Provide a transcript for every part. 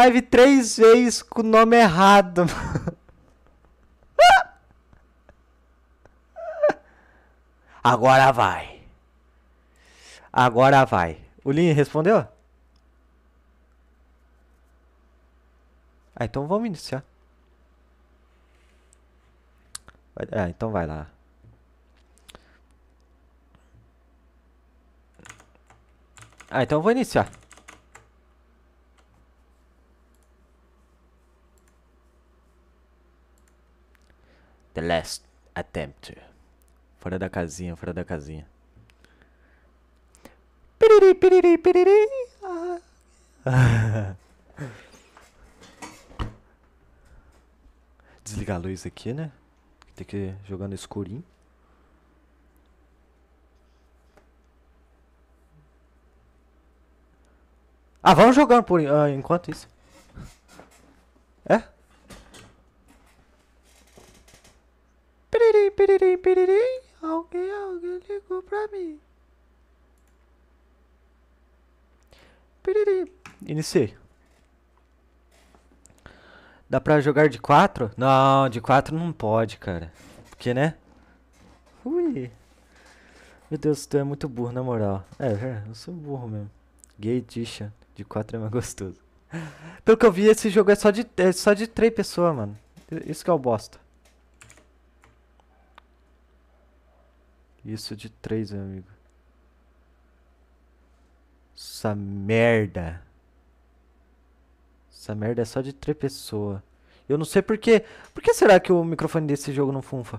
live três vezes com o nome errado. Agora vai. Agora vai. O Lin respondeu? Ah, então vamos iniciar. Ah, então vai lá. Ah, então eu vou iniciar. The Last Attempt. Fora da casinha, fora da casinha. Piriri, piriri, piriri. Desligar a luz aqui, né? Tem que jogar no escurinho. Ah, vamos jogando por uh, enquanto isso. É? Piririm, piririm, piririm. Alguém, alguém ligou pra mim. Piririm. Iniciei. Dá pra jogar de 4? Não, de 4 não pode, cara. Porque, né? Ui. Meu Deus, tu é muito burro, na moral. É, é eu sou burro mesmo. Gay Tisha, de 4 é mais gostoso. Pelo que eu vi, esse jogo é só de, é só de 3 pessoas, mano. Isso que é o bosta. Isso de três, meu amigo. Essa merda. Essa merda é só de três pessoas. Eu não sei por que. Por que será que o microfone desse jogo não funfa?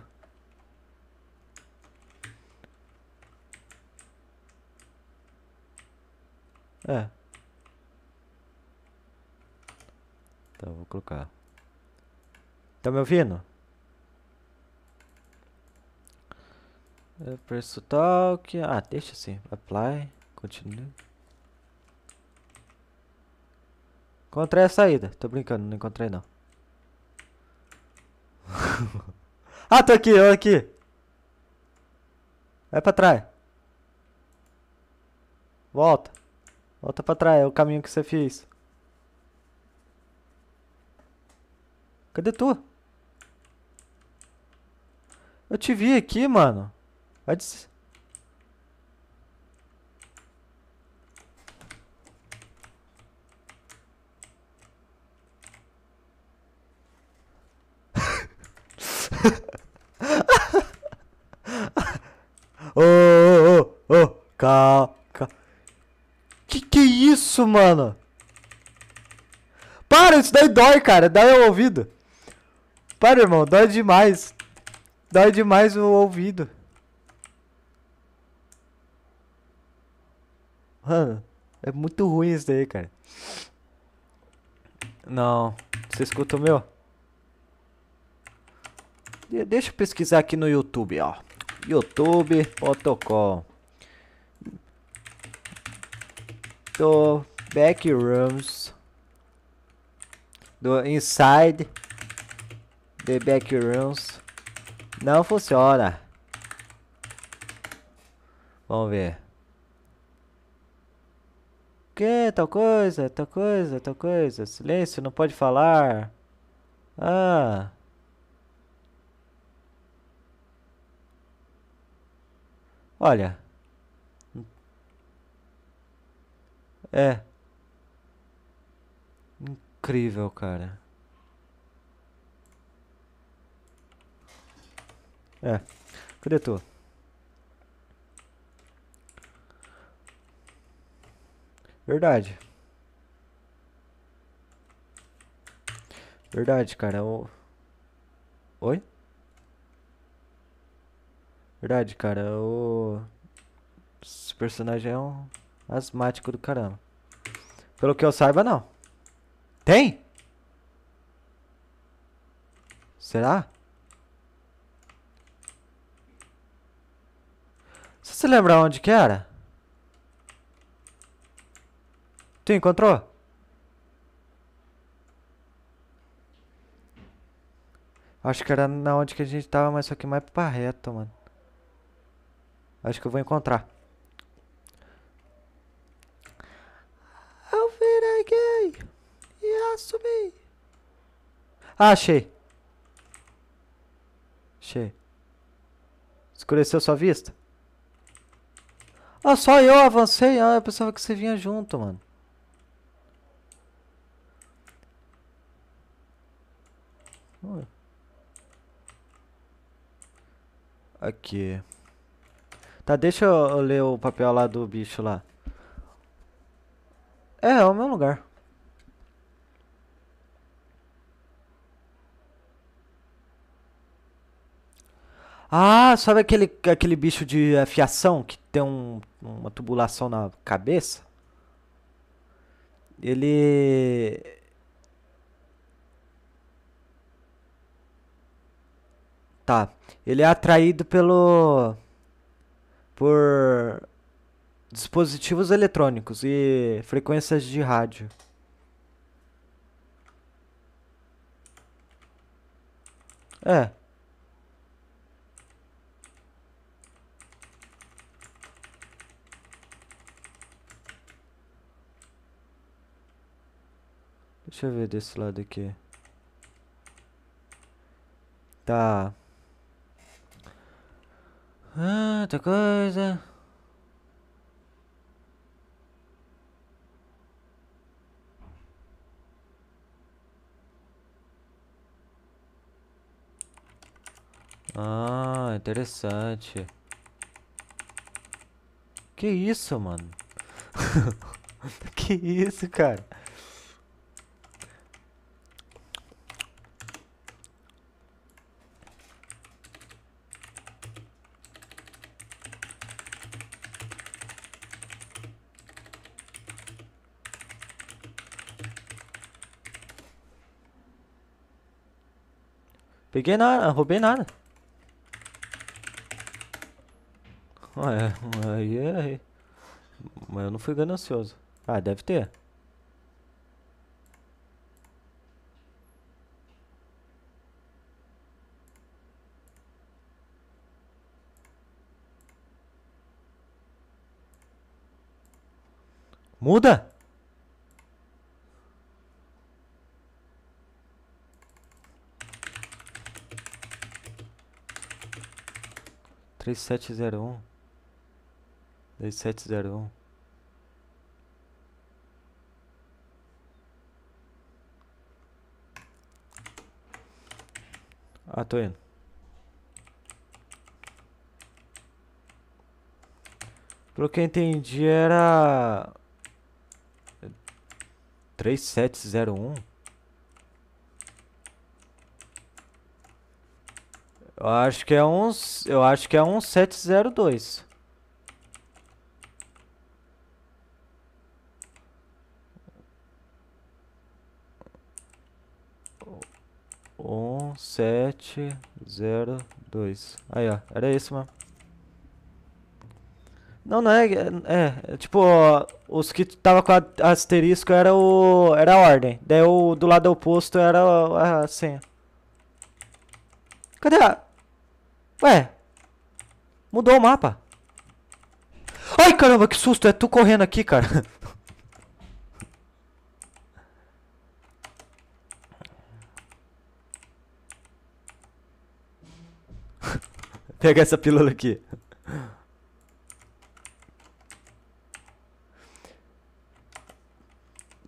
É. Então, vou colocar. Tá me ouvindo? É, Press to talk. Ah, deixa assim. Apply. Continue. Encontrei a saída. Tô brincando, não encontrei não. ah, tô aqui, eu aqui. Vai é pra trás. Volta. Volta pra trás, é o caminho que você fez. Cadê tu? Eu te vi aqui, mano. Antes. Ô, ô, ô, ô, calma. Que que é isso, mano? Para, isso daí dói, cara. Dói o ouvido. Para, irmão, dói demais. Dói demais o ouvido. Mano, é muito ruim isso daí, cara. Não. Você escuta o meu? De deixa eu pesquisar aqui no YouTube, ó. YouTube protocolo, Do Backrooms. Do Inside The Backrooms. Não funciona. Vamos ver que tal coisa, tal coisa, tal coisa. Silêncio, não pode falar. Ah. Olha. É. Incrível, cara. É. Cadê tu? Verdade. Verdade, cara. Oi? Verdade, cara. o Esse personagem é um asmático do caramba. Pelo que eu saiba, não. Tem? Será? Você se lembra onde que era? Tu encontrou? Acho que era na onde que a gente tava, mas só que mais pra reta, mano. Acho que eu vou encontrar. Eu virei gay e assumi. Ah, achei. Achei. Escureceu sua vista? Ah, só eu avancei. Ah, eu pensava que você vinha junto, mano. Aqui. Tá, deixa eu, eu ler o papel lá do bicho lá. É, é o meu lugar. Ah, sabe aquele, aquele bicho de afiação que tem um, uma tubulação na cabeça? Ele. Tá. Ele é atraído pelo. por. dispositivos eletrônicos e frequências de rádio. É. Deixa eu ver desse lado aqui. Tá. Ah, outra coisa. Ah, interessante. Que isso, mano? que isso, cara? Peguei nada, roubei nada. Ué, aí aí. Mas eu não fui ganancioso. Ah, deve ter. Muda! três sete zero um três sete zero um Ah, tô indo. Pelo que eu entendi era... três sete zero um Eu acho que é uns, eu acho que é um 702. Um, sete, zero, dois. Aí, ó. Era isso mesmo. Não, não é, é. É, tipo, os que tava com a, asterisco era o. Era a ordem. Daí o do lado oposto era a, a senha. Cadê a. Ué. Mudou o mapa. Ai, caramba, que susto. É tu correndo aqui, cara. Pega essa pílula aqui.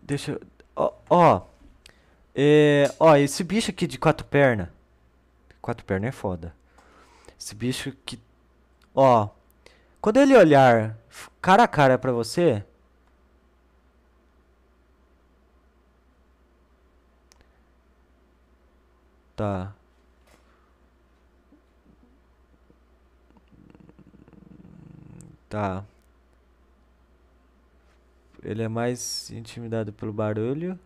Deixa eu... Ó, ó. É, ó, esse bicho aqui de quatro pernas. Quatro pernas é foda. Esse bicho que. Ó. Quando ele olhar cara a cara pra você. Tá. Tá. Ele é mais intimidado pelo barulho.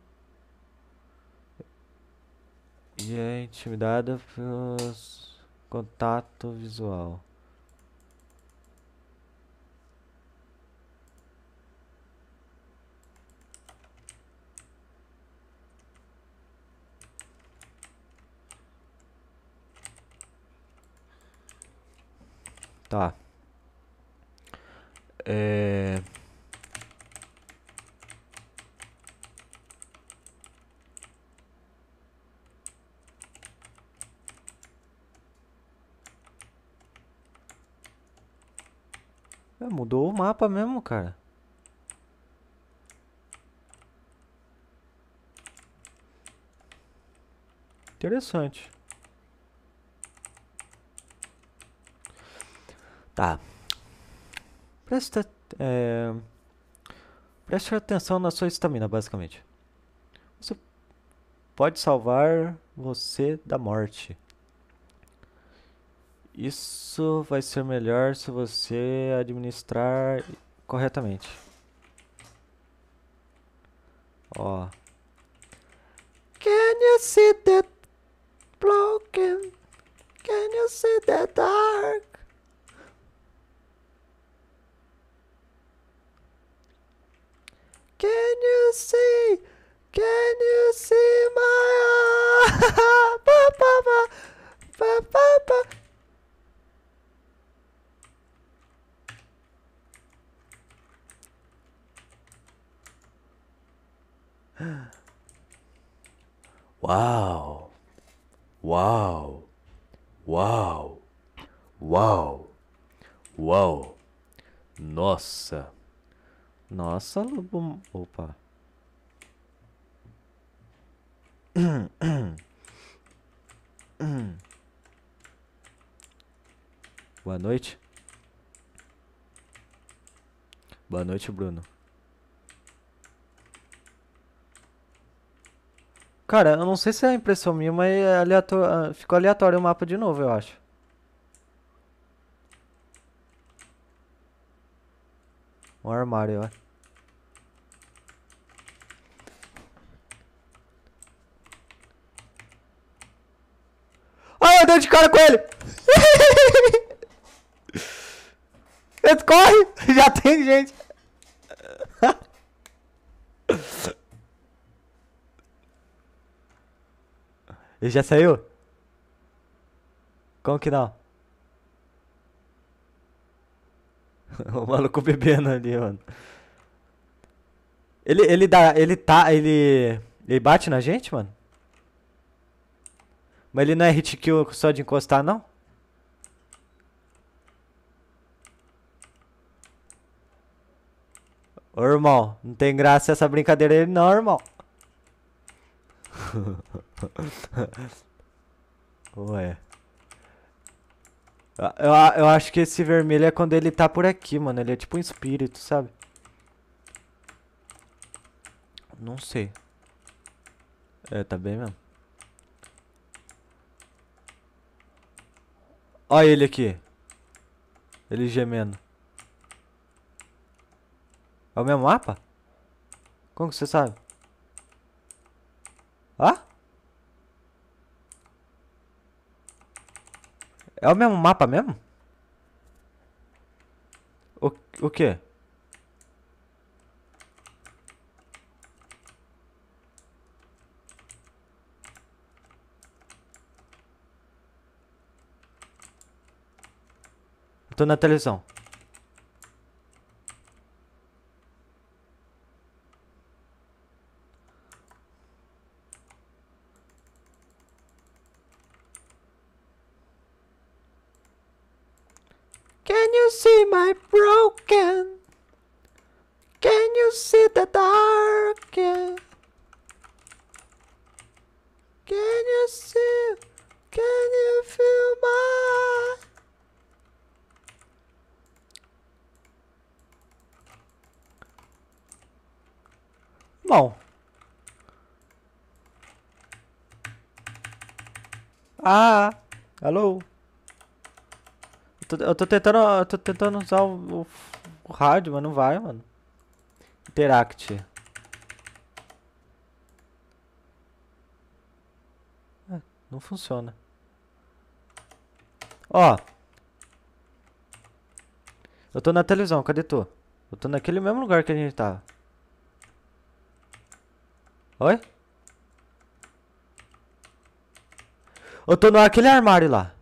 E é intimidado pelos. Contato visual. Tá. É... mudou o mapa mesmo, cara. Interessante. Tá. Presta, é... Preste atenção na sua estamina, basicamente. Você pode salvar você da morte. Isso vai ser melhor se você administrar corretamente. Ó. Can you see the broken? Can you see the dark? Can you see? Can you see my Uau! Uau! Uau! Uau! Uau! Nossa! Nossa, lobo... Opa! Boa noite. Boa noite, Bruno. Cara, eu não sei se é impressão minha, mas é aleator... Ah, ficou aleatório o mapa de novo, eu acho. Um armário, ó. Ai, ah, eu dei de cara com ele! Corre! Já tem gente! Ele já saiu? Como que não? o maluco bebendo ali, mano. Ele, ele dá. Ele tá. Ele. Ele bate na gente, mano? Mas ele não é hit kill só de encostar, não? Ô, irmão, não tem graça essa brincadeira dele não, irmão. Ué. Eu, eu, eu acho que esse vermelho é quando ele tá por aqui, mano. Ele é tipo um espírito, sabe? Não sei. É, tá bem mesmo. Olha ele aqui. Ele gemendo. É o mesmo mapa? Como que você sabe? Hã? É o mesmo mapa mesmo? O, o quê? Eu tô na televisão. eu tô tentando, eu tô tentando usar o, o, o rádio, mas não vai, mano. Interact. É, não funciona. Ó. Eu tô na televisão, cadê tu? Eu tô naquele mesmo lugar que a gente tava. Tá. Oi? Eu tô naquele armário lá.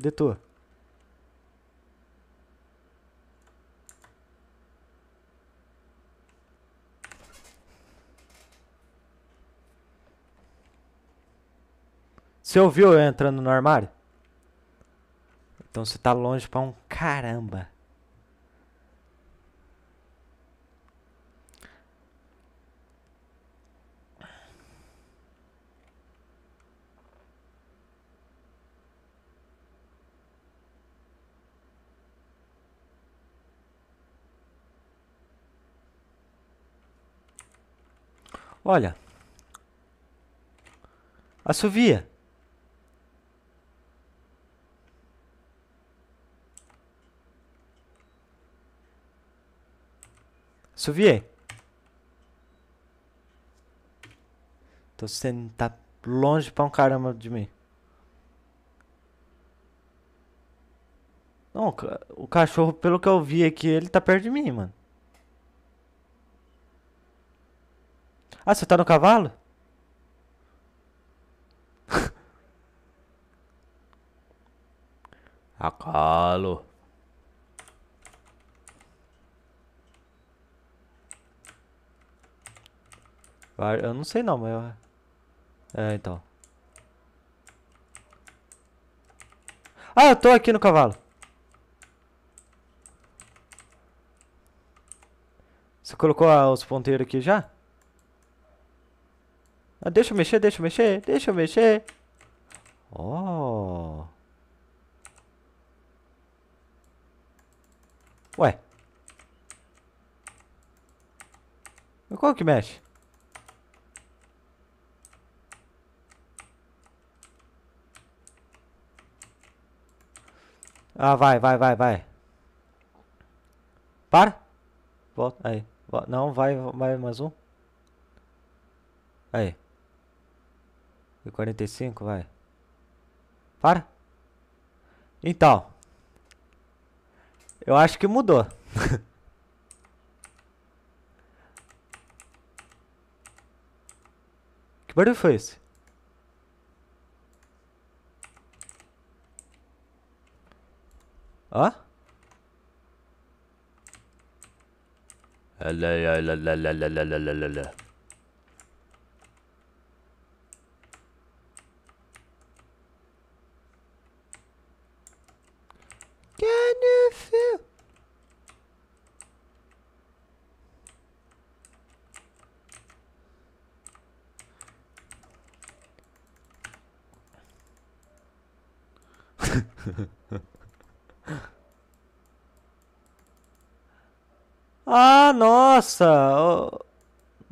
Cadê tu? Você ouviu eu entrando no armário? Então você tá longe pra um caramba. Olha. Assovia. Assovia. Tô você tá longe pra um caramba de mim. Não, o cachorro, pelo que eu vi aqui, ele tá perto de mim, mano. Ah, você tá no cavalo? A calo. Eu não sei não, mas... Eu... É, então. Ah, eu tô aqui no cavalo. Você colocou os ponteiros aqui já? Ah, deixa eu mexer, deixa eu mexer, deixa eu mexer. Oh. Ué. qual que mexe? Ah, vai, vai, vai, vai. Para. Volta, aí. Não, vai, vai mais um. Aí. E 45, vai. Para. Então. Eu acho que mudou. que barulho foi esse? Ó. Lá, Ah, nossa!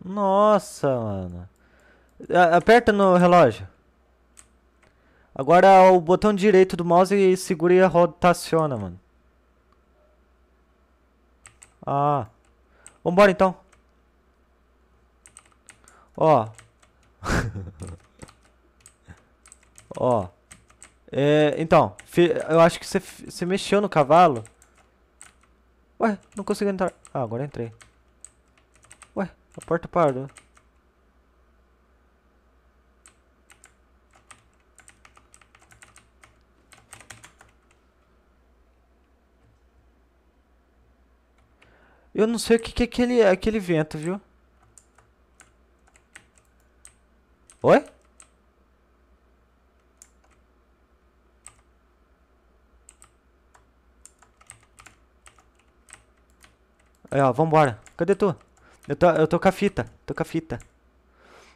nossa, mano. aperta no relógio. Agora o botão direito do mouse e segura e rotaciona, mano. Ah. Vambora então. Ó. Ó. É, então, eu acho que você mexeu no cavalo. Ué, não consigo entrar. Ah, agora entrei. Ué, a porta parou. Eu não sei o que, que é aquele, aquele vento, viu? Oi? Aí, ó, vambora. Cadê tu? Eu tô, eu tô com a fita. Tô com a fita.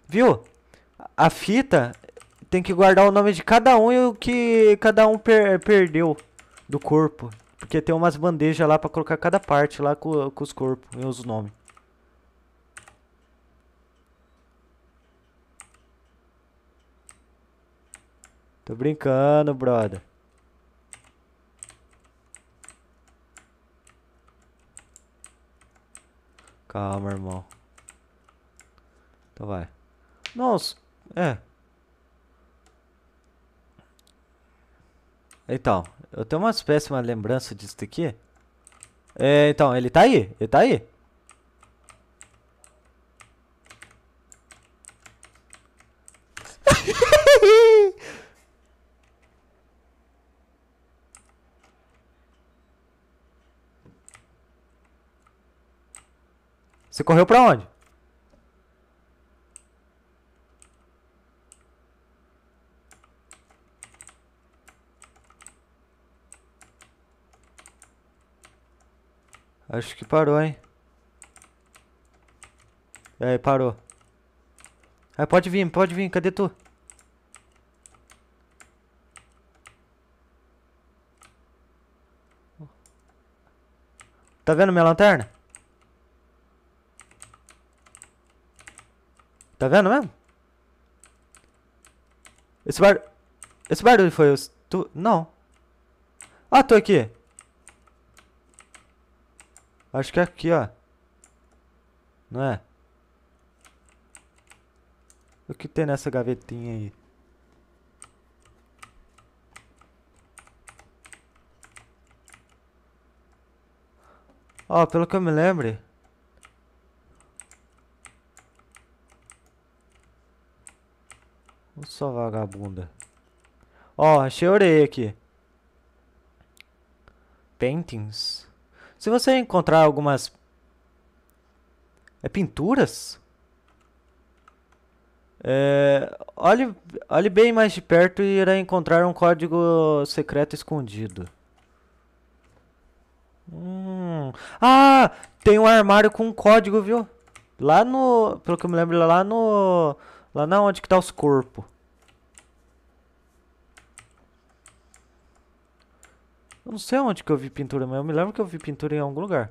Viu? A fita tem que guardar o nome de cada um e o que cada um per perdeu do corpo. Porque tem umas bandejas lá pra colocar cada parte lá com, com os corpos e os nomes. Tô brincando, brother. Calma, irmão. Então vai. Nossa, é. Então, eu tenho espécie, péssimas lembrança disso aqui. É, então, ele tá aí, ele tá aí. Você correu para onde? Acho que parou, hein? É, parou. É, pode vir, pode vir. Cadê tu? Tá vendo minha lanterna? Tá vendo mesmo? Esse barulho... Esse barulho foi Tu... Não. Ah, tô aqui. Acho que é aqui, ó. Não é? O que tem nessa gavetinha aí? Ó, oh, pelo que eu me lembre só vagabunda. Ó, achei orelha aqui. Paintings. Se você encontrar algumas... É pinturas? É, olhe, olhe bem mais de perto e irá encontrar um código secreto escondido. Hum. Ah, tem um armário com um código, viu? Lá no, pelo que eu me lembro, lá no, lá na onde que tá os corpos. Eu não sei onde que eu vi pintura, mas eu me lembro que eu vi pintura em algum lugar.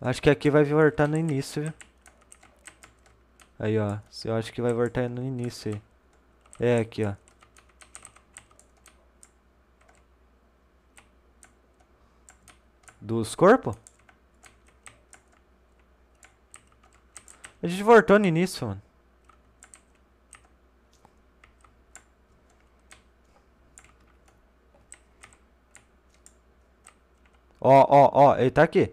Acho que aqui vai voltar no início, viu? Aí, ó. Eu acho que vai voltar no início É aqui, ó. Dos corpos? A gente voltou no início, mano. Ó, ó, ó, ele tá aqui.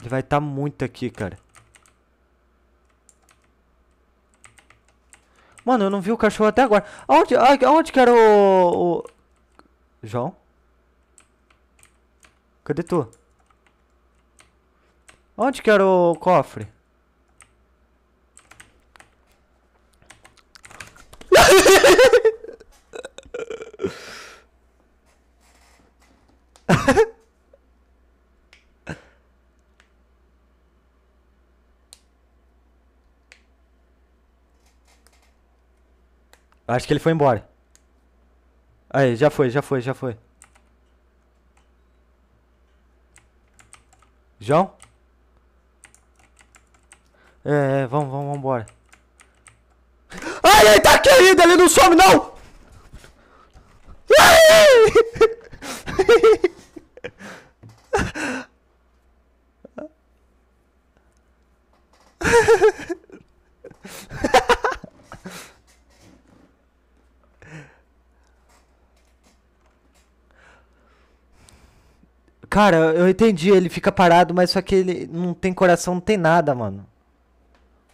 Ele vai estar tá muito aqui, cara. Mano, eu não vi o cachorro até agora. Aonde, aonde que era o... o... João? Cadê tu? Onde que era o cofre? Acho que ele foi embora. Aí, já foi, já foi, já foi. João? É, é, vamos, vamos, vamos embora. Ai, ele tá querido, ele não some não! Ai! Cara, eu entendi, ele fica parado, mas só que ele não tem coração, não tem nada, mano.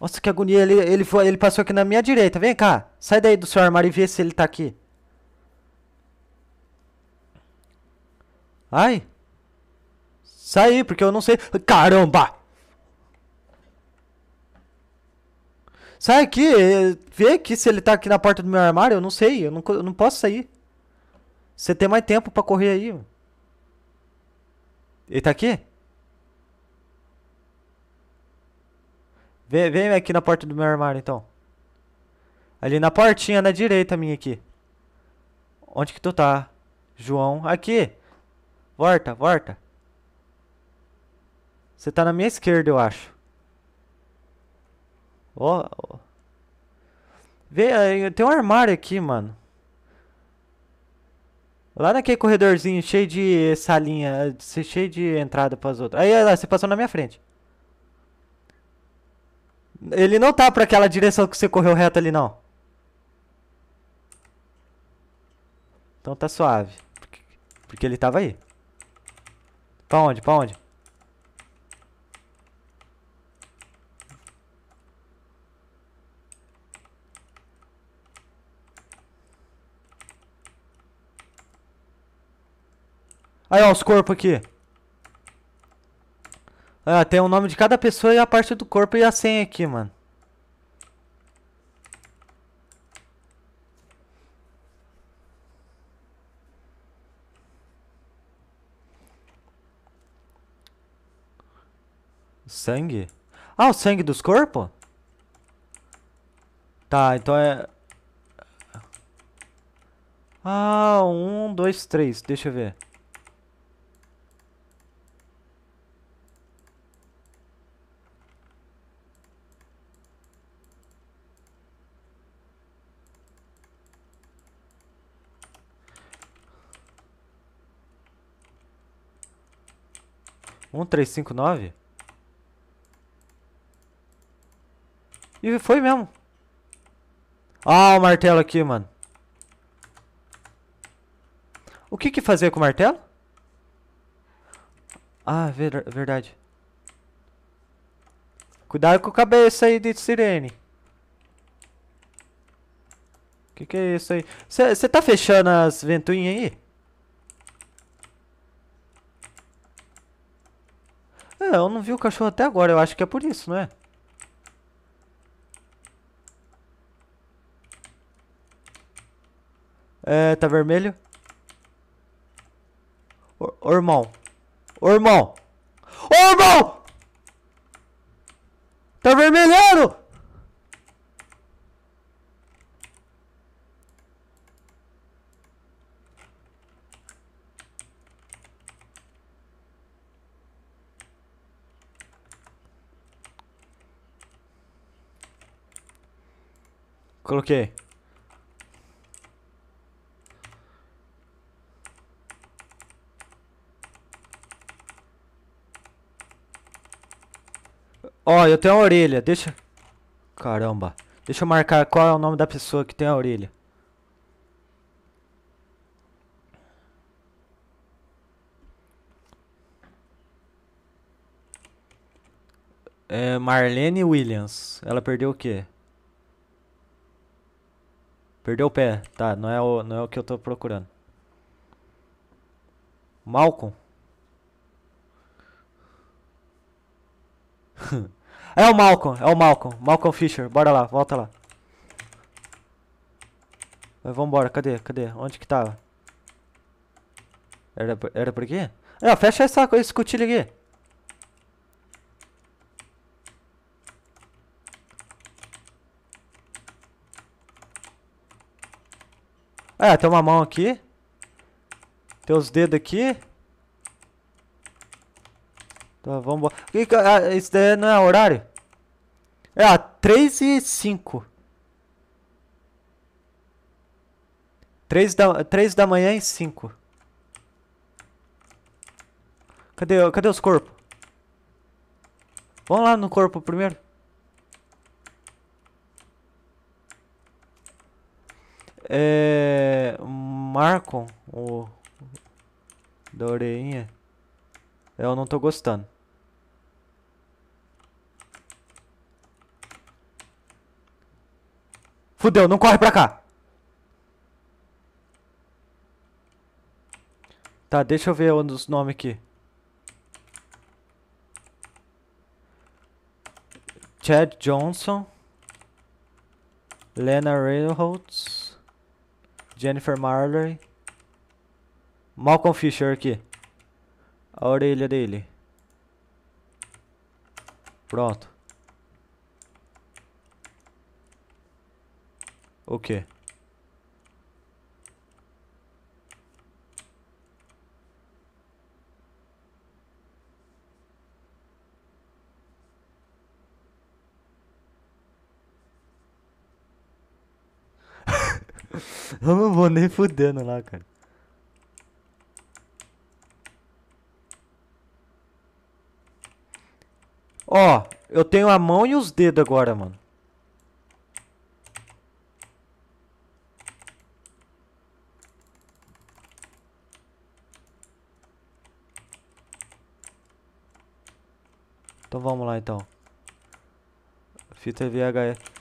Nossa, que agonia, ele, ele, foi, ele passou aqui na minha direita. Vem cá, sai daí do seu armário e vê se ele tá aqui. Ai. Sai, porque eu não sei. Caramba! Sai aqui, eh, vê aqui se ele tá aqui na porta do meu armário, eu não sei, eu não, eu não posso sair. Você tem mais tempo pra correr aí, mano. Ele tá aqui? Vem, vem aqui na porta do meu armário, então. Ali na portinha, na direita minha aqui. Onde que tu tá? João, aqui. Volta, volta. Você tá na minha esquerda, eu acho. Ó. Oh. Vê, eh, tem um armário aqui, mano. Lá naquele corredorzinho cheio de salinha, cheio de entrada para as outras. Aí, lá, você passou na minha frente. Ele não tá para aquela direção que você correu reto ali, não. Então tá suave. Porque ele tava aí. Pra onde? Pra onde? Aí, ó, os corpos aqui. Ah, tem o nome de cada pessoa e a parte do corpo e a senha aqui, mano. Sangue? Ah, o sangue dos corpos? Tá, então é... Ah, um, dois, três. Deixa eu ver. 1359? E foi mesmo. Ah, o martelo aqui, mano. O que que fazer com o martelo? Ah, ver verdade. Cuidado com a cabeça aí de sirene. O que que é isso aí? Você tá fechando as ventoinhas aí? É, eu não vi o cachorro até agora, eu acho que é por isso, não é? É, tá vermelho? Ô, irmão. Ô, irmão! Ô, irmão! Coloquei. Ó, oh, eu tenho a orelha, deixa... Caramba. Deixa eu marcar qual é o nome da pessoa que tem a orelha. É Marlene Williams. Ela perdeu o quê? Perdeu o pé. Tá, não é o, não é o que eu tô procurando. Malcolm? é o Malcolm, é o Malcolm. Malcolm Fisher, bora lá, volta lá. Mas vambora, cadê, cadê? Onde que tava? Era, era por aqui? Ah, fecha essa, esse cutilho aqui. Ah, tem uma mão aqui. Tem os dedos aqui. Tá, vamos Isso ah, daí não é horário? É, ah, 3 e 5. 3 da, 3 da manhã e 5. Cadê, cadê os corpos? Vamos lá no corpo primeiro. É. Marcon, o. Da orelhinha. Eu não tô gostando. Fudeu, não corre pra cá. Tá, deixa eu ver os nomes aqui. Chad Johnson. Lena Reynolds. Jennifer Marley. Malcolm Fisher aqui. A orelha dele. Pronto. O que? Eu não vou nem fudendo lá, cara. Ó, eu tenho a mão e os dedos agora, mano. Então vamos lá, então. Fita VHS.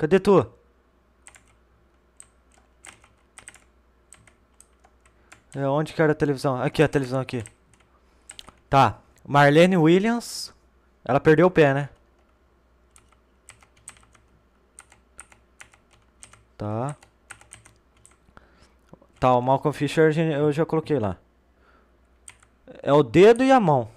Cadê tu? É, onde que era a televisão? Aqui, a televisão aqui. Tá. Marlene Williams. Ela perdeu o pé, né? Tá. Tá, o Malcolm Fisher eu já coloquei lá. É o dedo e a mão.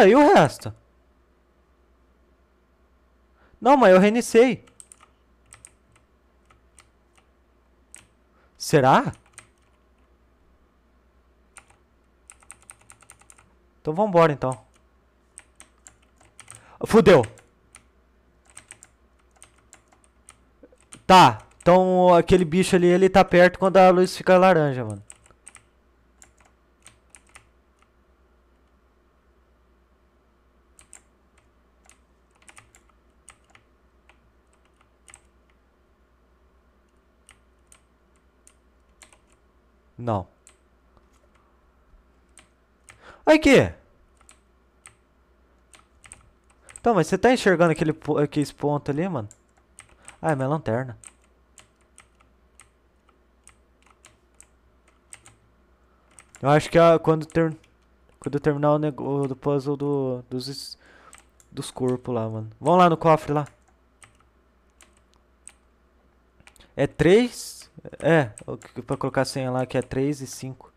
Ué, ah, e o resto? Não, mas eu reiniciei. Será? Então vambora, então. Fudeu. Tá, então aquele bicho ali, ele tá perto quando a luz fica laranja, mano. Não. Aqui! Então, mas você tá enxergando aquele, aqueles pontos ali, mano? Ah, é minha lanterna. Eu acho que a, ah, quando, ter, quando terminar o, nego, o do puzzle do, dos, dos corpos lá, mano. Vamos lá no cofre lá. É três é, pra colocar a senha lá que é 3 e 5.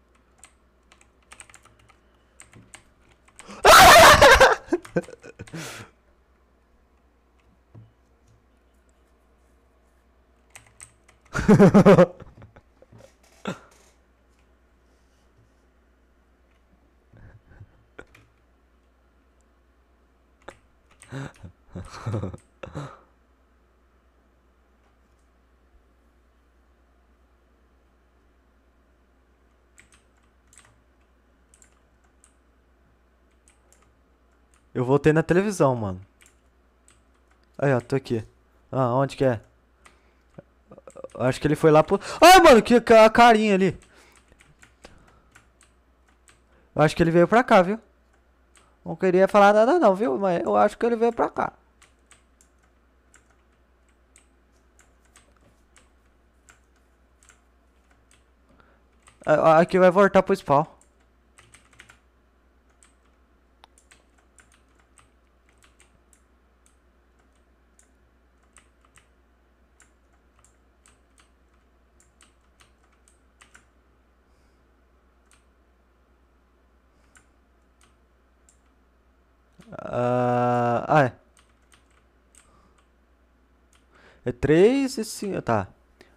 Eu voltei na televisão, mano. Aí, ó, tô aqui. Ah, onde que é? Acho que ele foi lá pro... Ah, mano, que a carinha ali. Eu acho que ele veio pra cá, viu? Não queria falar nada não, viu? Mas eu acho que ele veio pra cá. Ah, aqui vai voltar pro spawn. Uh, ah, é. É 3 e 5. Tá.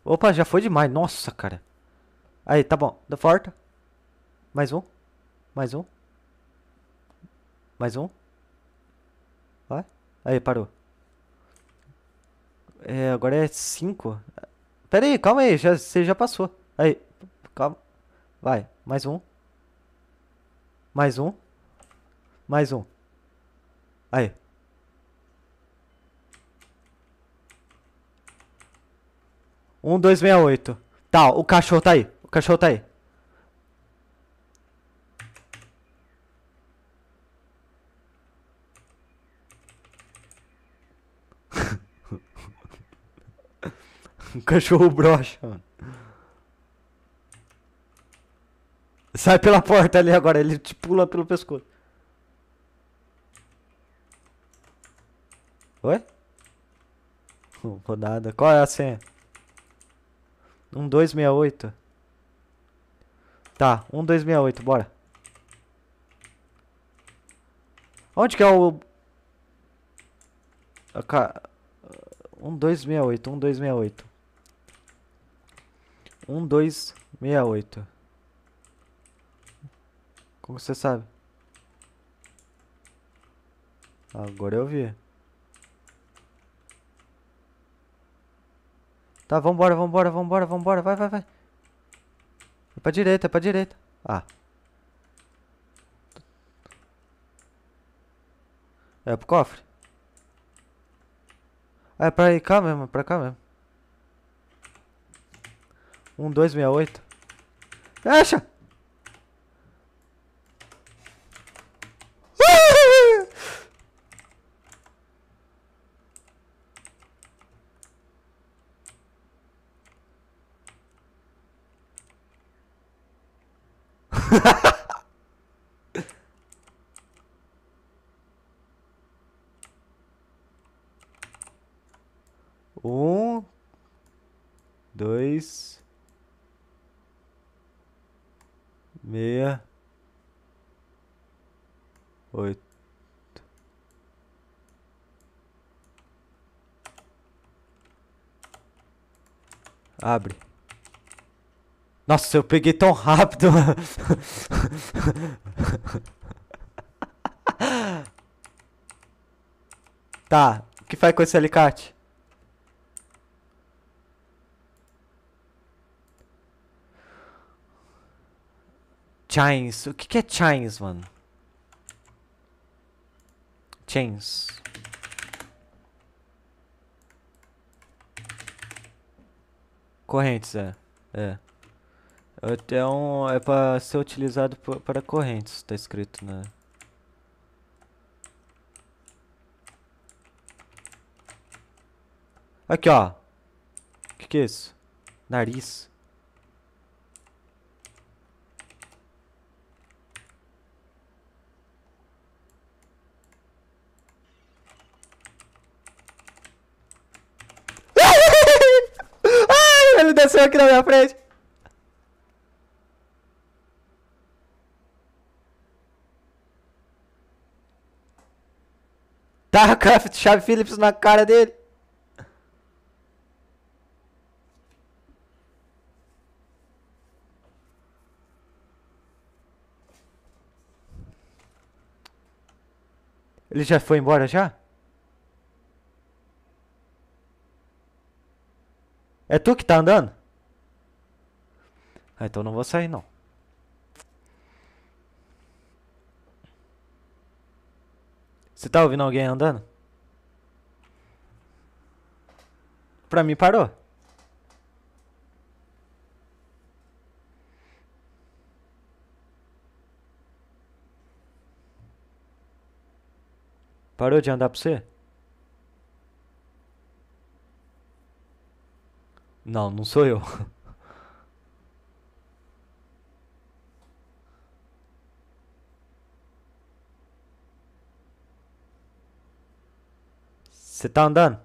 Opa, já foi demais. Nossa, cara. Aí, tá bom. da porta. Mais um. Mais um. Mais um. Vai. Aí, parou. É, agora é 5. Pera aí, calma aí. Já, você já passou. Aí, calma. Vai. Mais um. Mais um. Mais um. Aí. Um, dois, meia, oito. Tá, o cachorro tá aí. O cachorro tá aí. um cachorro broxa, mano. Sai pela porta ali agora, ele te pula pelo pescoço. Oi? Rodada. Qual é a senha? 1268. Tá, 1268, bora. Onde que é o... 1268, 1268. 1268. Como você sabe? Agora eu vi. Tá, vambora, vambora, vambora, vambora. Vai, vai, vai. É pra direita, é pra direita. Ah. É pro cofre? é pra ir cá mesmo, é pra cá mesmo. oito. Fecha! Abre. Nossa, eu peguei tão rápido. tá, o que faz com esse alicate? Chains. O que, que é chains, mano? Chains. Correntes, é. É. É, um, é pra ser utilizado para correntes, tá escrito né Aqui, ó. O que, que é isso? Nariz. apareceu aqui na minha frente. Tá com a chave Phillips na cara dele. Ele já foi embora já? É tu que tá andando? Ah, então não vou sair não. Você tá ouvindo alguém andando? Pra mim parou. Parou de andar pra você? Não, não sou eu. Você tá andando?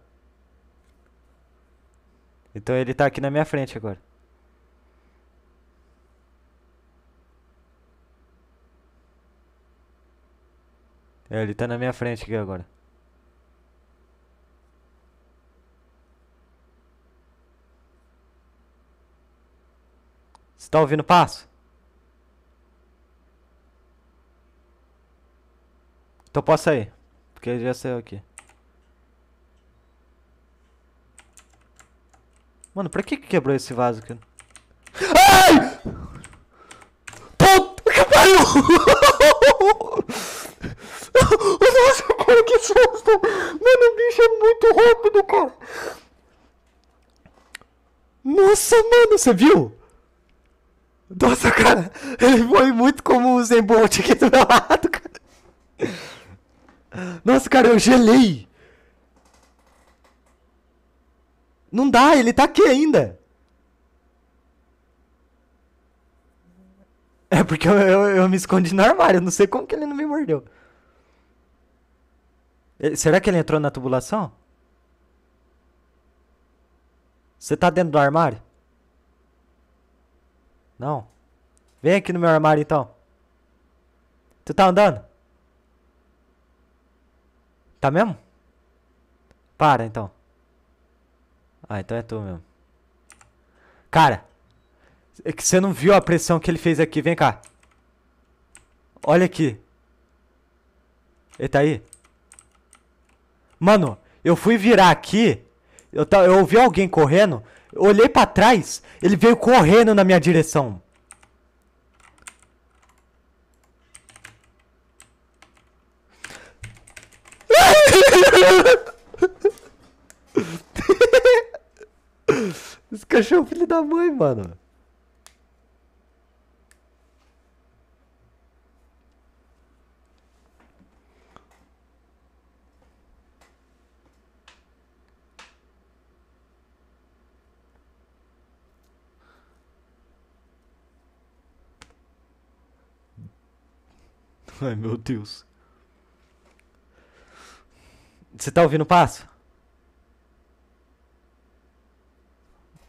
Então ele tá aqui na minha frente agora. É, ele tá na minha frente aqui agora. Você tá ouvindo o passo? Então posso sair, porque ele já saiu aqui. Mano, pra que quebrou esse vaso, cara? Ai! Puta que pariu! Nossa, cara, que susto! Mano, o bicho é muito rápido, cara! Nossa, mano, você viu? Nossa, cara, ele foi muito como o Zen Bolt aqui do meu lado, cara. Nossa, cara, eu gelei. Não dá, ele tá aqui ainda. É porque eu, eu, eu me escondi no armário, não sei como que ele não me mordeu. Será que ele entrou na tubulação? Você tá dentro do armário? Não. Vem aqui no meu armário então. Tu tá andando? Tá mesmo? Para então. Ah, então é tu mesmo. Cara, é que você não viu a pressão que ele fez aqui. Vem cá. Olha aqui. Ele tá aí? Mano, eu fui virar aqui. Eu, eu ouvi alguém correndo. olhei pra trás. Ele veio correndo na minha direção. fechou o filho da mãe, mano. Ai, meu Deus. Você tá ouvindo o passo?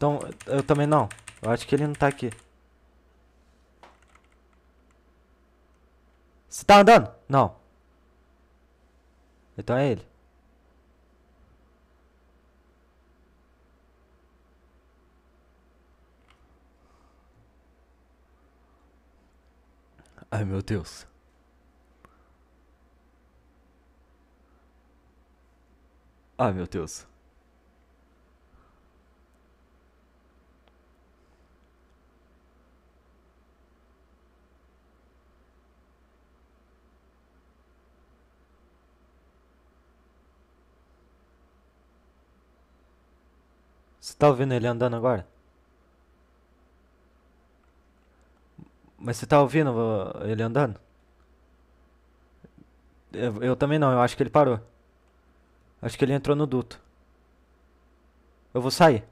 Então, eu também não. Eu acho que ele não tá aqui. Você tá andando? Não. Então é ele. Ai meu Deus. Ai meu Deus. tá ouvindo ele andando agora? Mas você tá ouvindo ele andando? Eu, eu, também não, eu acho que ele parou. Acho que ele entrou no duto. Eu vou sair.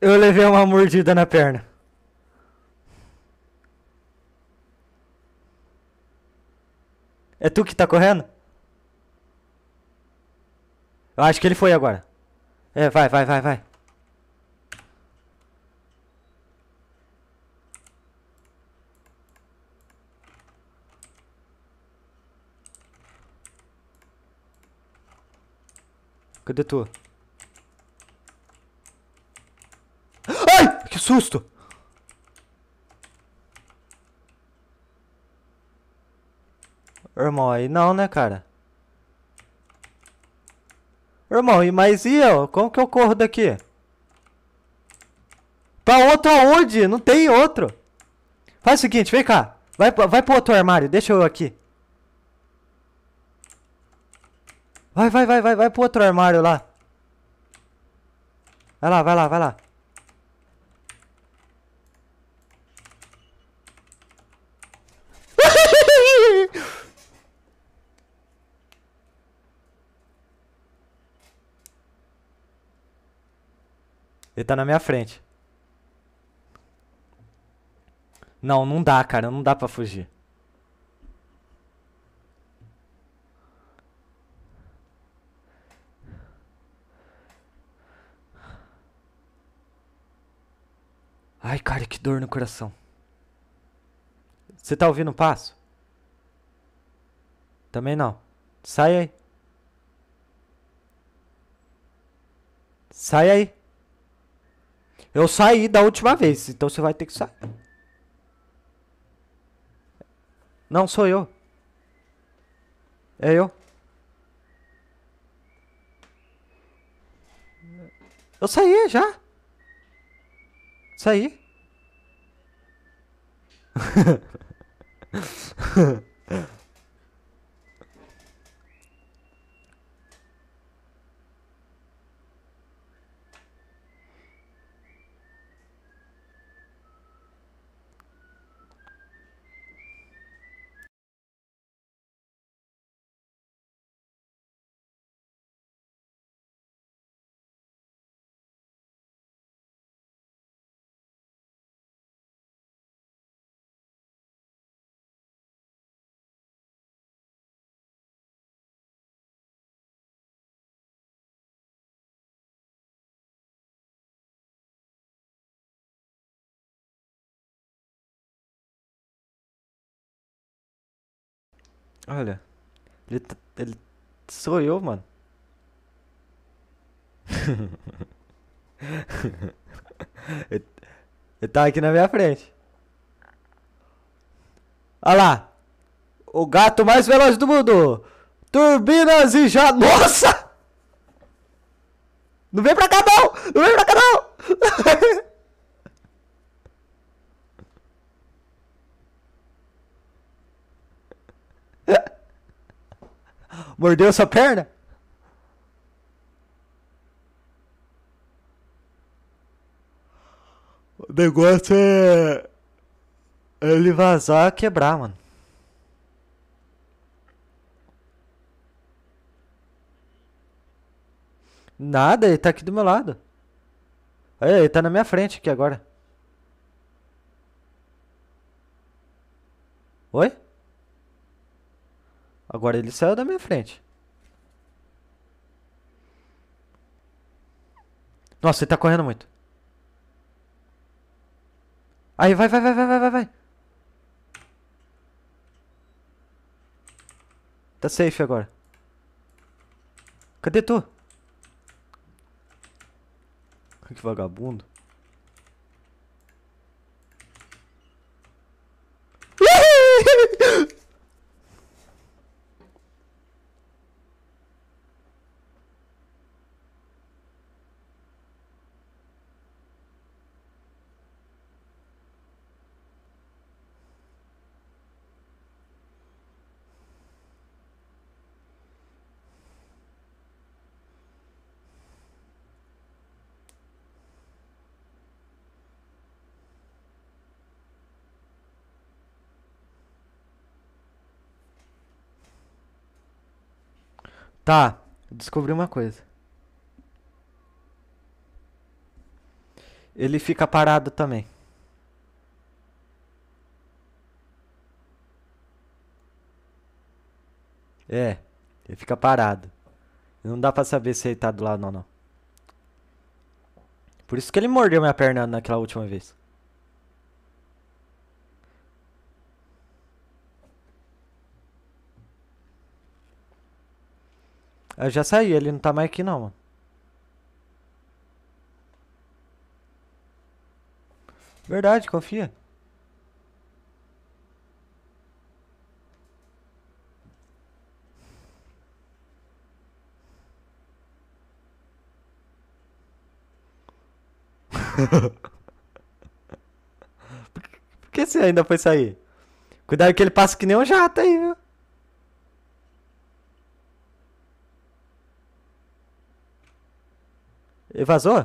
Eu levei uma mordida na perna. É tu que tá correndo? Eu acho que ele foi agora. É, vai, vai, vai, vai. Cadê tu? susto! Irmão, aí não, né, cara? Irmão, mas e eu? Como que eu corro daqui? Pra outro aonde? Não tem outro. Faz o seguinte, vem cá. Vai, vai pro outro armário, deixa eu aqui. Vai, vai, vai, vai, vai pro outro armário lá. Vai lá, vai lá, vai lá. Ele tá na minha frente. Não, não dá, cara. Não dá pra fugir. Ai, cara, que dor no coração. Você tá ouvindo o passo? Também não. Sai aí. Sai aí. Eu saí da última vez, então você vai ter que sair. Não, sou eu. É eu. Eu saí é já. Saí. Olha. Ele, tá, ele sou eu, mano. Ele, ele tá aqui na minha frente. Olha lá. O gato mais veloz do mundo. Turbinas e já. Nossa! Não vem pra cá, não! Não vem pra cá, não! Mordeu sua perna? O negócio é. é ele vazar, quebrar, mano. Nada, ele tá aqui do meu lado. Olha, ele tá na minha frente aqui agora. Oi? Agora ele saiu da minha frente. Nossa, ele tá correndo muito. Aí, vai, vai, vai, vai, vai, vai. Tá safe agora. Cadê tu? Que vagabundo. Tá, descobri uma coisa. Ele fica parado também. É, ele fica parado. Não dá pra saber se ele tá do lado ou não, não. Por isso que ele mordeu minha perna naquela última vez. Eu já saí, ele não tá mais aqui não, mano. Verdade, confia. Por que você ainda foi sair? Cuidado que ele passa que nem um jato aí, viu? Vazou?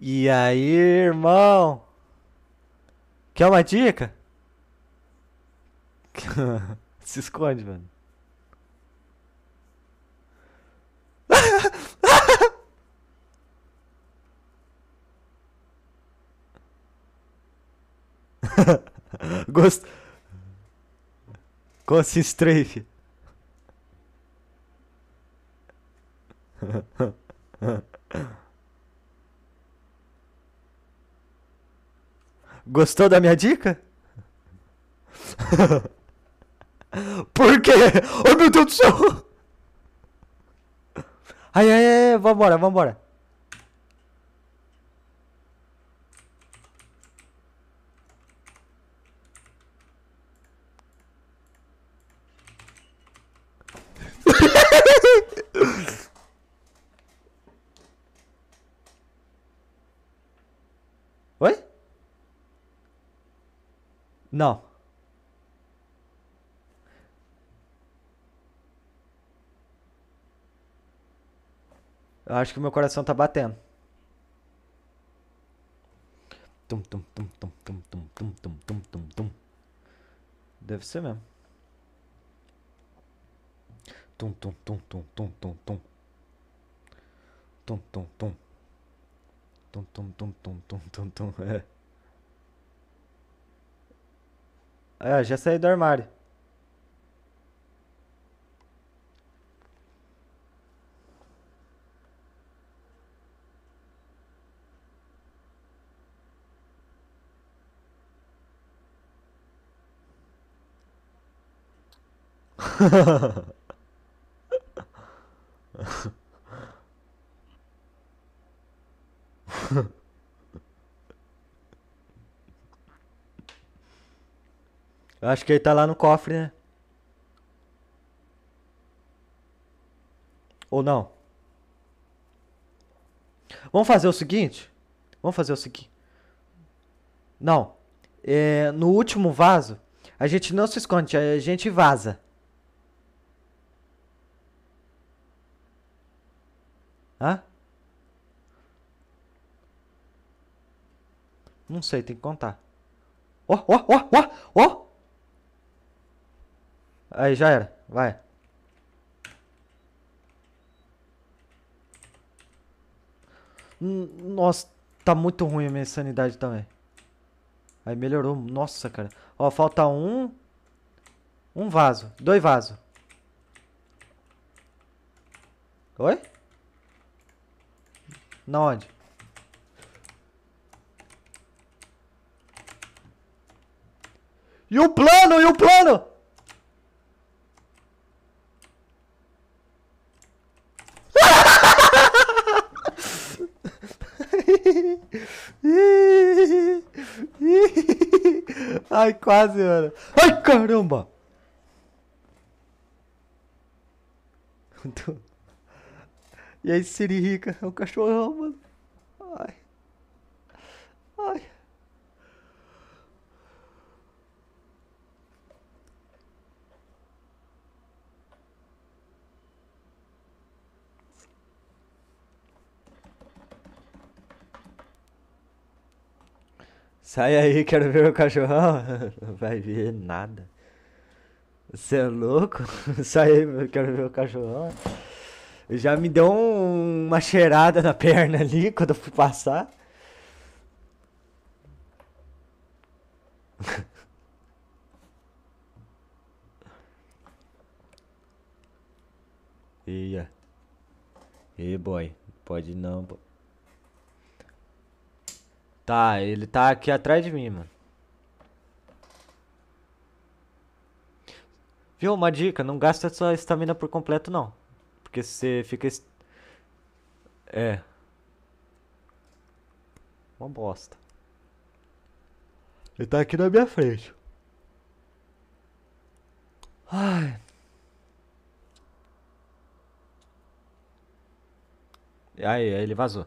E aí, irmão? Quer uma dica? Se esconde, mano. Gost... Ghost Strafe. Gostou da minha dica? Por quê? Oh meu Deus do céu! Ai, ai, ai, vambora, vambora. Não. Eu acho que o meu coração tá batendo. Tum, tum, tum, tum, tum, tum, tum, tum, tum, tum, tum. Deve ser mesmo. Tum, tum, tum, tum, tum, tum, tum. Tum, tum, tum. Tum, tum, tum, tum, tum, tum, tum. tum. É, já saí do armário. Eu acho que ele tá lá no cofre, né? Ou não? Vamos fazer o seguinte? Vamos fazer o seguinte. Não. É, no último vaso, a gente não se esconde, a gente vaza. Hã? Não sei, tem que contar. Ó, ó, ó, ó, ó! Aí, já era. Vai. Nossa, tá muito ruim a minha sanidade também. Aí melhorou. Nossa, cara. Ó, falta um. Um vaso. Dois vasos. Oi? Na onde? E o plano, e o plano! Ai, quase, mano. Ai, caramba! E aí, Siri rica, é um cachorrão, mano. Sai aí, quero ver meu cachorrão. Não vai ver nada. Você é louco? Sai aí, quero ver meu cachorrão. Já me deu um, uma cheirada na perna ali quando eu fui passar. Ia. E boy, pode não. Tá, ele tá aqui atrás de mim, mano. Viu? Uma dica, não gasta sua estamina por completo, não. Porque você fica... Est... É. Uma bosta. Ele tá aqui na minha frente. Ai... Aí, aí ele vazou.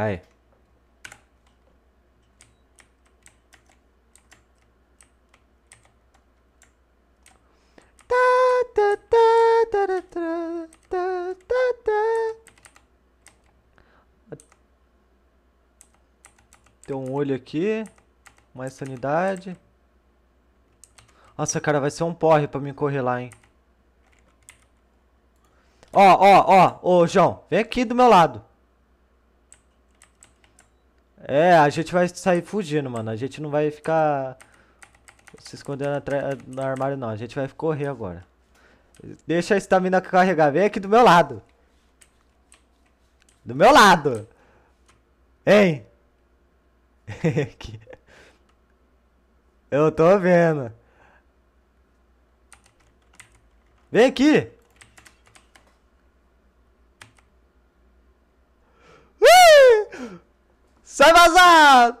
Ah, é. Tem um olho aqui. Mais sanidade. Nossa, cara, vai ser um porre pra mim correr lá, hein. Ó, ó, ó. Ô, João. Vem aqui do meu lado. É, a gente vai sair fugindo, mano. A gente não vai ficar se escondendo no armário, não. A gente vai correr agora. Deixa a estamina carregar. Vem aqui do meu lado. Do meu lado. Hein? Eu tô vendo. Vem aqui. Sai vazado!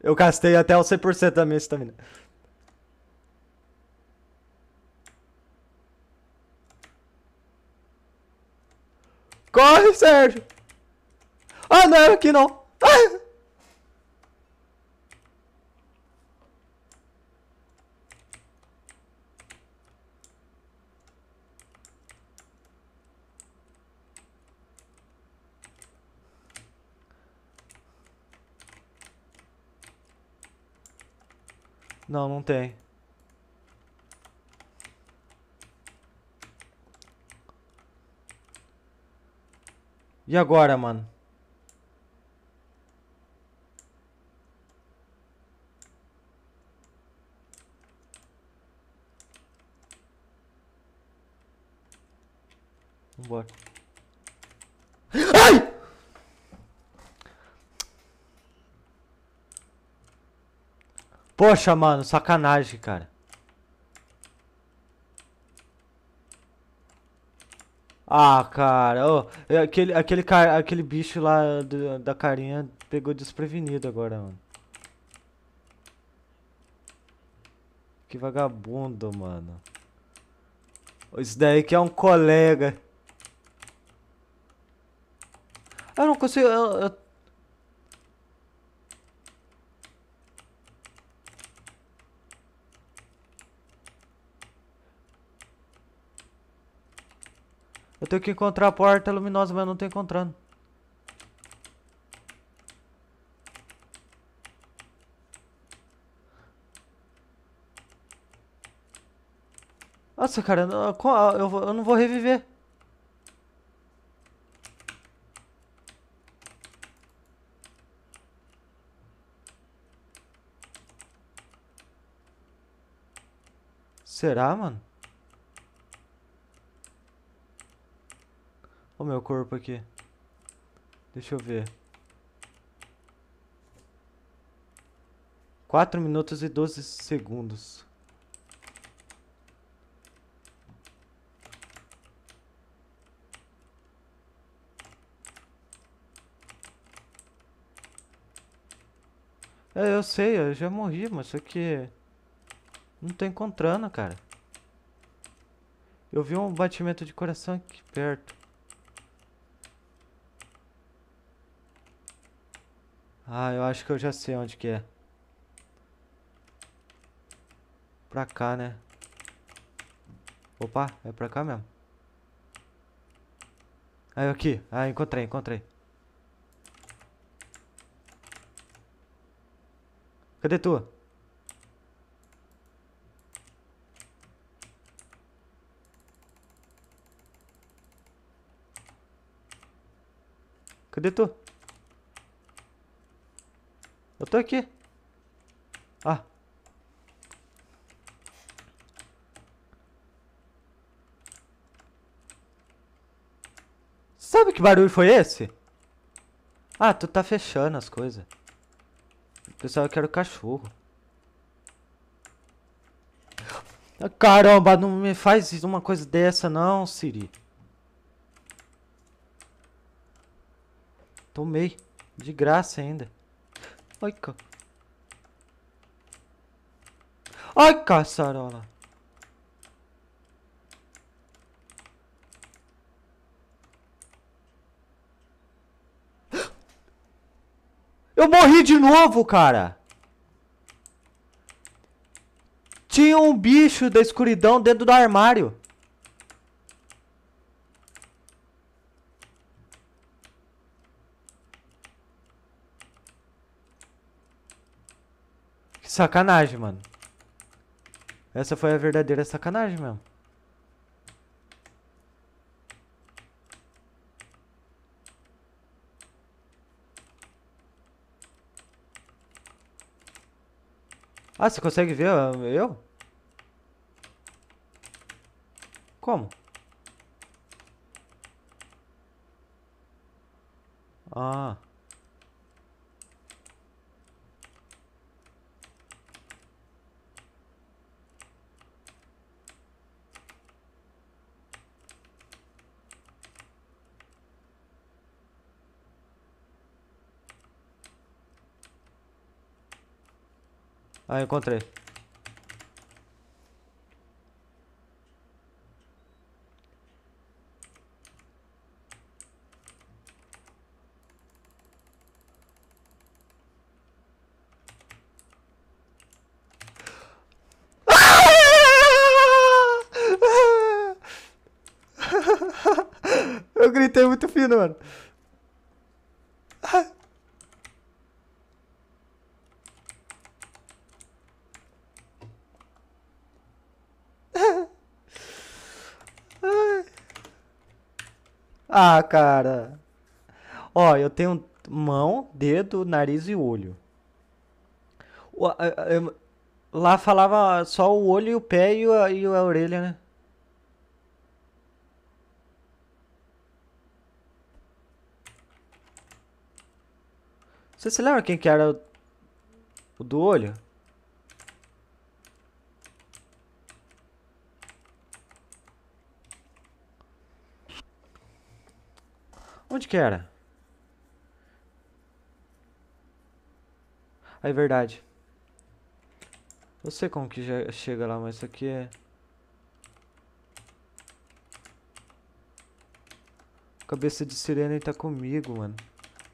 Eu gastei até o 100% da minha estamina. Corre, Sérgio! Ah, não é aqui não! Ah! Não, não tem. E agora, mano? Vambora. Poxa, mano, sacanagem, cara. Ah, cara, oh, aquele, aquele, cara, aquele bicho lá do, da carinha pegou desprevenido agora, mano. Que vagabundo, mano. Isso daí que é um colega. Eu não consigo... Eu, eu tenho que encontrar a porta luminosa, mas eu não tô encontrando. Nossa, cara, eu não vou reviver. Será, mano? o meu corpo aqui. Deixa eu ver. 4 minutos e 12 segundos. É, eu sei, eu já morri, mas só é que... Não tô encontrando, cara. Eu vi um batimento de coração aqui perto. Ah, eu acho que eu já sei onde que é. Pra cá, né? Opa, é pra cá mesmo. Aí, aqui. Ah, encontrei, encontrei. Cadê tu? Cadê tu? Eu tô aqui. Ah. Sabe que barulho foi esse? Ah, tu tá fechando as coisas. Pessoal, eu quero cachorro. Caramba, não me faz uma coisa dessa não, Siri. Tomei. De graça ainda. Ai, ca... Ai, caçarola. Eu morri de novo, cara. Tinha um bicho da escuridão dentro do armário. Sacanagem, mano. Essa foi a verdadeira sacanagem mesmo. Ah, você consegue ver ah, eu? Como? Ah. Ah, encontrei. Eu gritei muito fino, mano. Ah, cara. Ó, eu tenho mão, dedo, nariz e olho. O- a- a- eu- Lá falava só o olho e o pé e a, e a orelha, né? Você se lembra quem que era o o do olho? Onde que era? Ah, é verdade. Eu sei como que já chega lá, mas isso aqui é... Cabeça de sirene tá comigo, mano.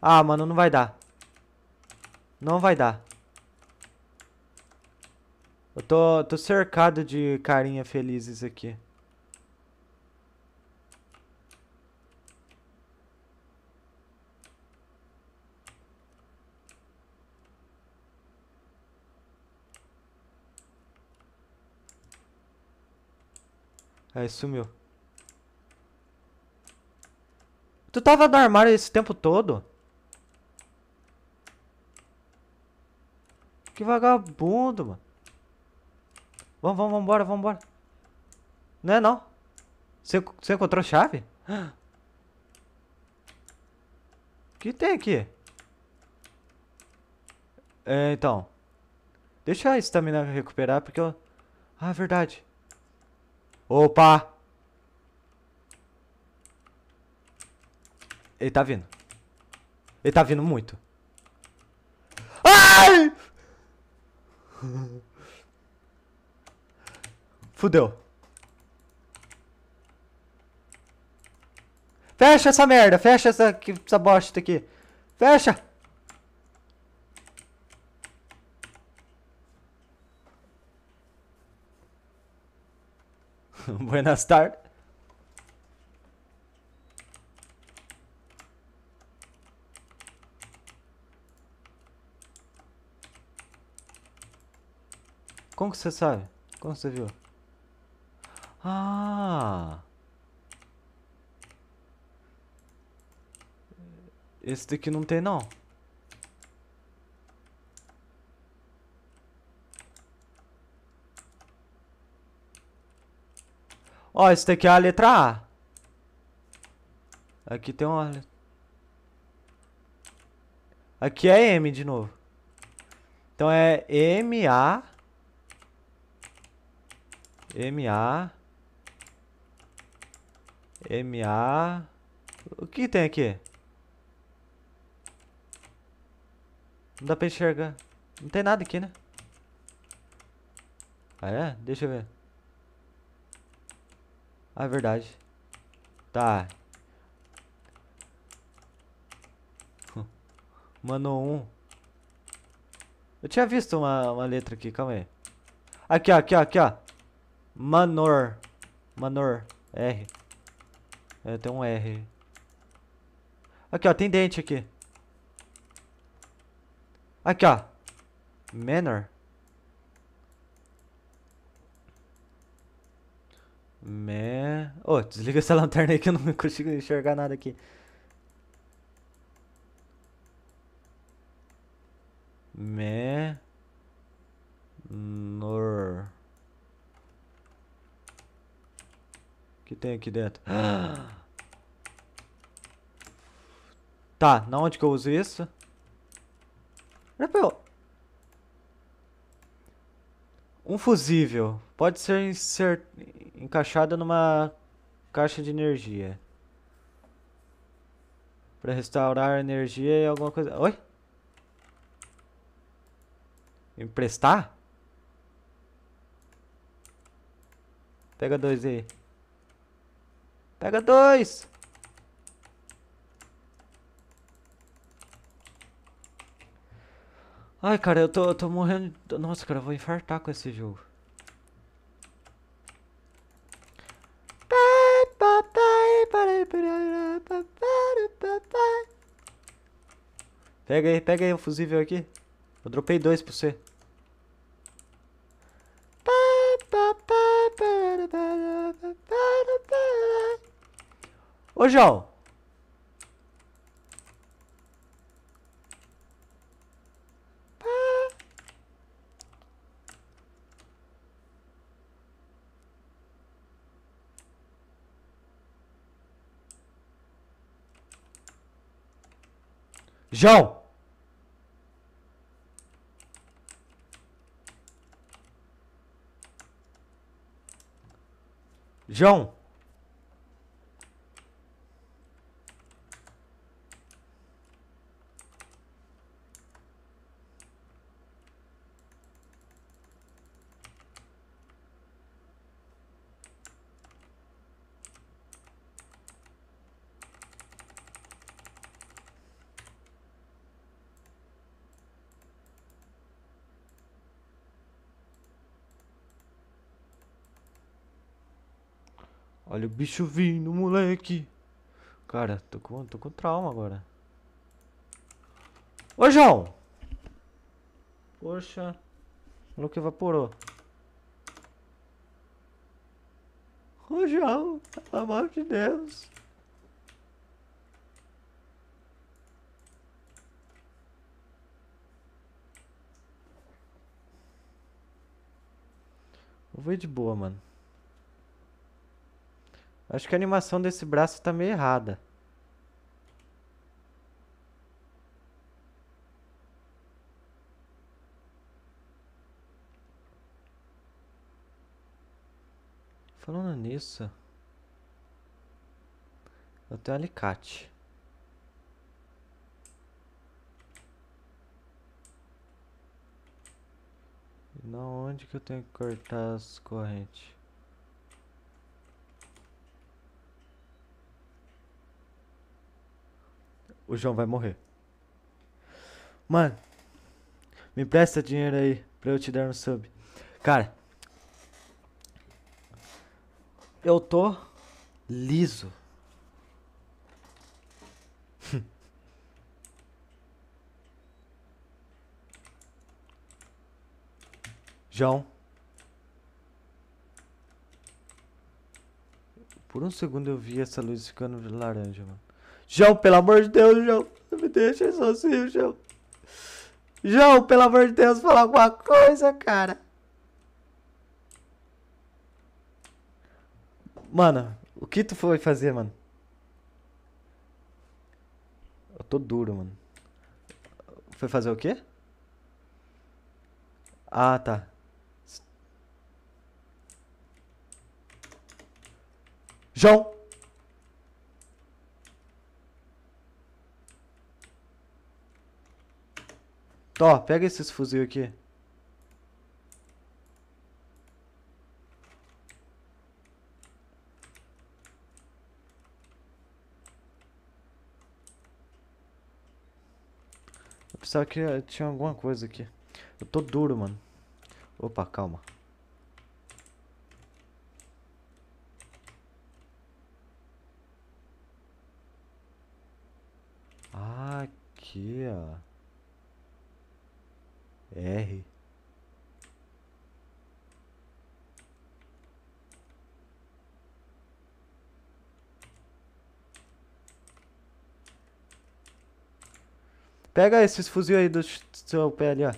Ah, mano, não vai dar. Não vai dar. Eu tô, tô cercado de carinha felizes aqui. É, sumiu. Tu tava no armário esse tempo todo? Que vagabundo, mano. Vamos, vamos, vamos embora, vamos embora. Não é não? Você, você encontrou chave? O que tem aqui? É, então. Deixa a estamina recuperar, porque eu... Ah, é verdade. Opa! Ele tá vindo. Ele tá vindo muito. Ai! Fudeu. Fecha essa merda. Fecha essa, essa bosta aqui. Fecha! Buenas tardes. Como que você sabe? Como você viu? Ah! Esse daqui não tem não. Ó, esse daqui é a letra A. Aqui tem uma... Aqui é M de novo. Então é M, A... M, A... M, A... O que tem aqui? Não dá pra enxergar. Não tem nada aqui, né? Ah, é? Deixa eu ver. Ah, é verdade. Tá. Mano Um. Eu tinha visto uma, uma letra aqui, calma aí. Aqui, ó, aqui, ó, aqui, ó. Manor. Manor. R. É, tem um R. Aqui, ó, tem dente aqui. Aqui, ó. Manor. Me... oh, desliga essa lanterna aí que eu não consigo enxergar nada aqui. Me... Nor... O que tem aqui dentro? Ah. Tá, na onde que eu uso isso? Rapel, um fusível pode ser insert... encaixado numa caixa de energia. Para restaurar energia e alguma coisa. Oi? Emprestar? Pega dois aí. Pega dois! Ai, cara, eu tô, eu tô morrendo. Nossa, cara, eu vou infartar com esse jogo. Pega aí, pega aí o fusível aqui. Eu dropei dois pra você. Ô, João. João! João! Olha o bicho vindo, moleque. Cara, tô com, tô com trauma agora. Ô, João! Poxa. O maluco evaporou. Ô, João. Pelo amor de Deus. Vou ver de boa, mano. Acho que a animação desse braço tá meio errada. Falando nisso, eu tenho um alicate. Na onde que eu tenho que cortar as correntes? o João vai morrer. Mano, me empresta dinheiro aí pra eu te dar um sub. Cara, eu tô liso. João. Por um segundo eu vi essa luz ficando laranja, mano. João, pelo amor de Deus, João. Não me deixa sozinho, João. João, pelo amor de Deus, fala alguma coisa, cara. Mano, o que tu foi fazer, mano? Eu tô duro, mano. Foi fazer o quê? Ah, tá. João! Tó, pega esses fuzil aqui. Eu pensava que tinha alguma coisa aqui. Eu tô duro, mano. Opa, calma. Aqui, ó. R. Pega esses fuzil aí do seu pé ali, ó.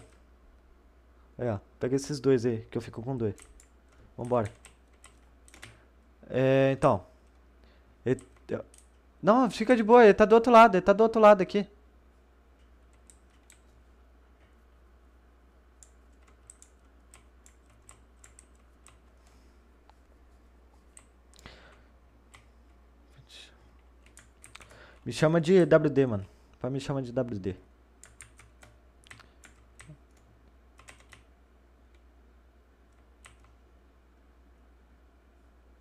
Aí, ó. Pega esses dois aí, que eu fico com dois. Vambora. É, então. Ele... Não, fica de boa, ele tá do outro lado, ele tá do outro lado aqui. Me chama de WD, mano. Pra me chama de WD.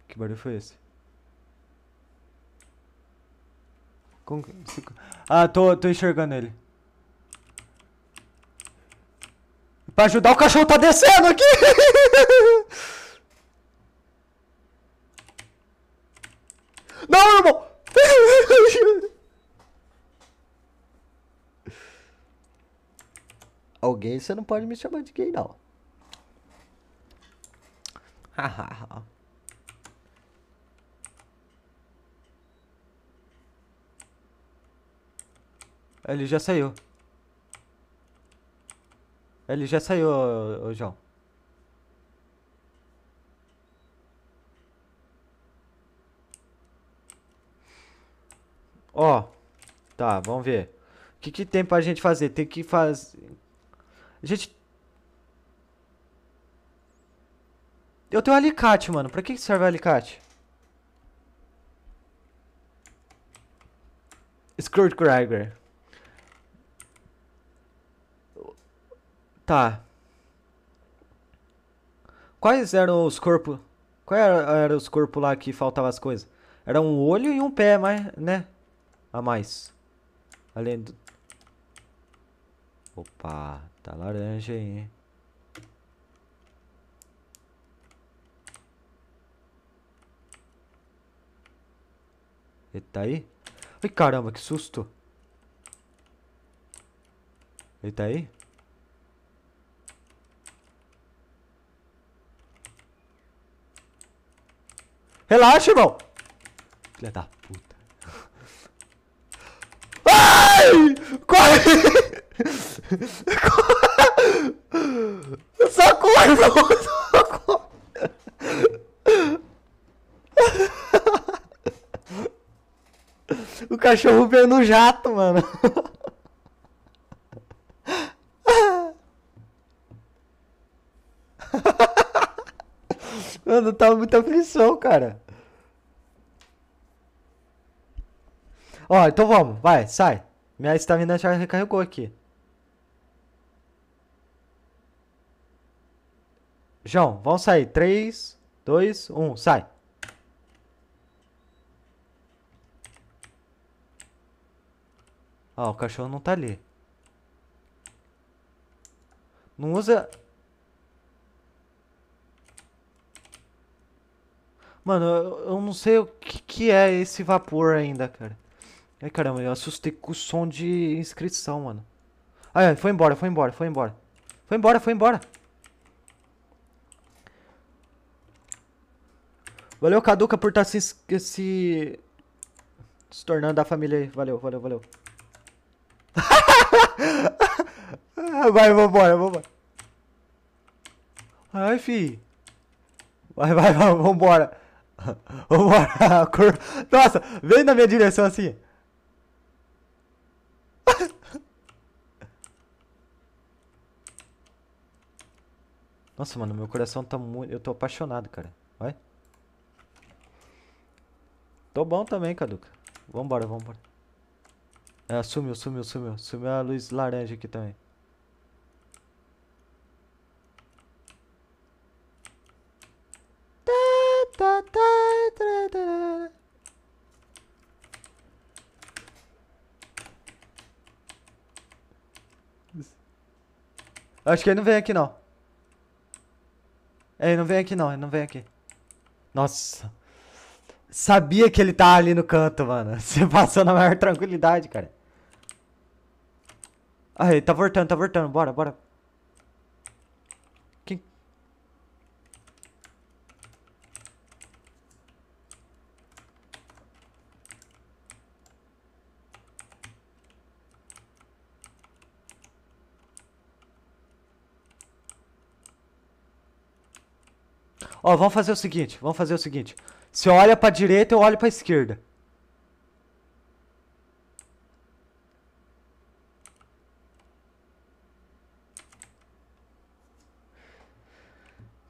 Que barulho foi esse? Como... Ah, tô, tô enxergando ele. Pra ajudar, o cachorro tá descendo aqui! Não, irmão! alguém, você não pode me chamar de gay, não. Hahaha. Ele já saiu. Ele já saiu, João. Ó. Tá, vamos ver. O que, que tem pra gente fazer? Tem que fazer gente. Eu tenho um alicate, mano. Pra que serve o alicate? Screwdriver. Tá. Quais eram os corpos? Quais eram era os corpos lá que faltavam as coisas? Era um olho e um pé, mais, né? A mais. Além do... Opa, Tá laranja aí. Ele tá aí? Ai, caramba, que susto. Ele tá aí? Relaxa, irmão. Filha da puta. Ai! Corre! Socorro! Socorro! O cachorro veio no jato, mano. Mano, tava tá muita aflição, cara. Ó, então vamos, vai, sai. Minha estamina já recarregou aqui. João, vão sair. 3, 2, 1, sai. Ó, o cachorro não tá ali. Não usa... Mano, eu, não sei o que, que é esse vapor ainda, cara. Ai, caramba, eu assustei com o som de inscrição, mano. Ai, foi embora, foi embora, foi embora. Foi embora, foi embora. Valeu, Caduca, por estar tá se, se, se tornando da família aí. Valeu, valeu, valeu. vai, vambora, vambora. Ai, fi. Vai, vai, vai, vambora. Vambora. Nossa, vem na minha direção assim. Nossa, mano, meu coração tá muito... Eu tô apaixonado, cara. Vai. Tô bom também, Caduca. Vambora, vambora. É, sumiu, sumiu, sumiu. Sumiu a luz laranja aqui também. Tá, tá, tá, Acho que ele não vem aqui, não. Ele não vem aqui, não. Ele não vem aqui. Nossa. Sabia que ele tá ali no canto, mano. Você passou na maior tranquilidade, cara. Ah, ele tá voltando, tá voltando. Bora, bora. Quem? Ó, vamos fazer o seguinte, vamos fazer o seguinte. Você olha para direita, eu olho para esquerda.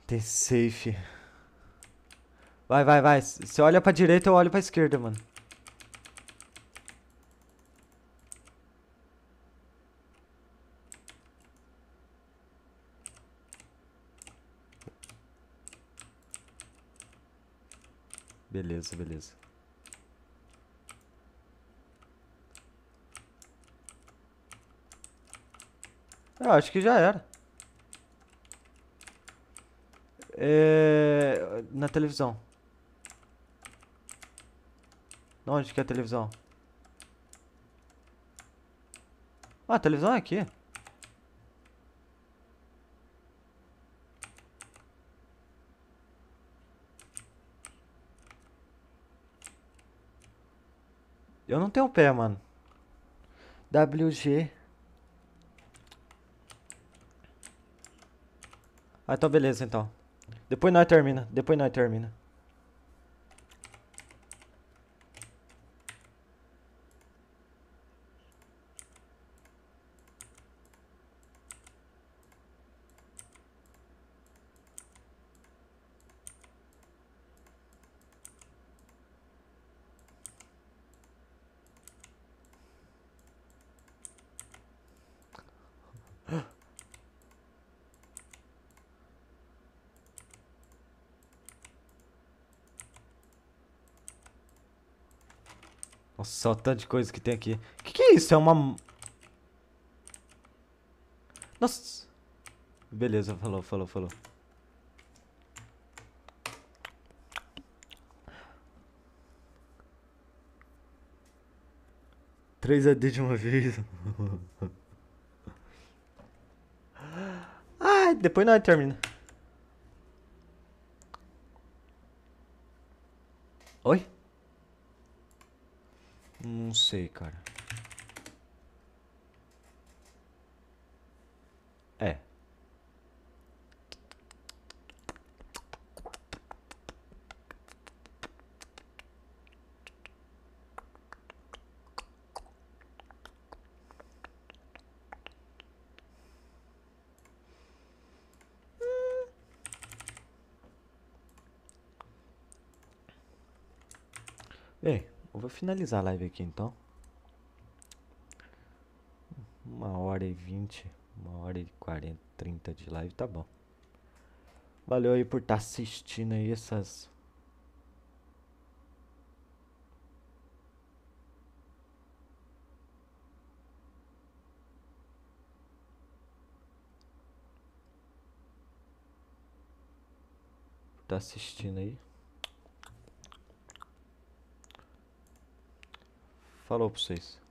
Tem safe. Vai, vai, vai. Você olha pra direita, eu olho pra esquerda, mano. Beleza, beleza. Eu acho que já era. É... Na televisão. Onde que é a televisão? Ah, a televisão é aqui. Eu não tenho pé, mano. WG. Ah, então beleza, então. Depois nós termina. Depois nós termina. só o tanto de coisa que tem aqui. O que, que é isso? É uma... Nossa. Beleza, falou, falou, falou. Três AD é de uma vez. ah, depois não termina. Oi? não sei, cara. finalizar a live aqui então. Uma hora e vinte, uma hora e quarenta, trinta de live, tá bom. Valeu aí por estar tá assistindo aí essas tá assistindo aí. falou para vocês.